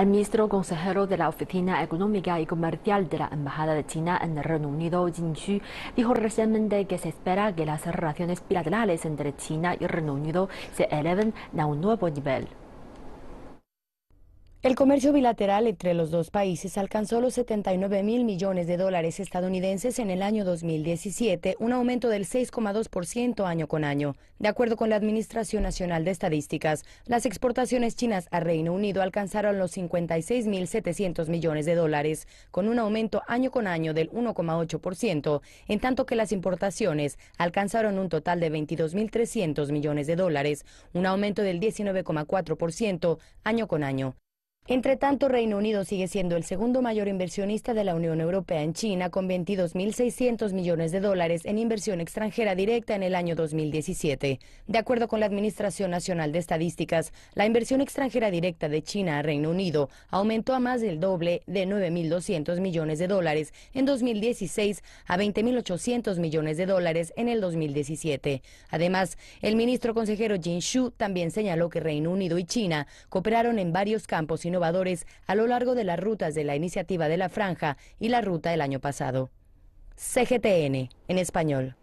El ministro consejero de la Oficina Económica y Comercial de la Embajada de China en el Reino Unido, Jin dijo recientemente que se espera que las relaciones bilaterales entre China y el Reino Unido se eleven a un nuevo nivel. El comercio bilateral entre los dos países alcanzó los 79 mil millones de dólares estadounidenses en el año 2017, un aumento del 6,2% año con año. De acuerdo con la Administración Nacional de Estadísticas, las exportaciones chinas a Reino Unido alcanzaron los 56 mil 700 millones de dólares, con un aumento año con año del 1,8%, en tanto que las importaciones alcanzaron un total de 22 mil 300 millones de dólares, un aumento del 19,4% año con año. Entre tanto, Reino Unido sigue siendo el segundo mayor inversionista de la Unión Europea en China, con 22.600 millones de dólares en inversión extranjera directa en el año 2017. De acuerdo con la Administración Nacional de Estadísticas, la inversión extranjera directa de China a Reino Unido aumentó a más del doble de 9.200 millones de dólares en 2016 a 20.800 millones de dólares en el 2017. Además, el ministro consejero Jin Xu también señaló que Reino Unido y China cooperaron en varios campos no a lo largo de las rutas de la iniciativa de la franja y la ruta del año pasado. CGTN, en español.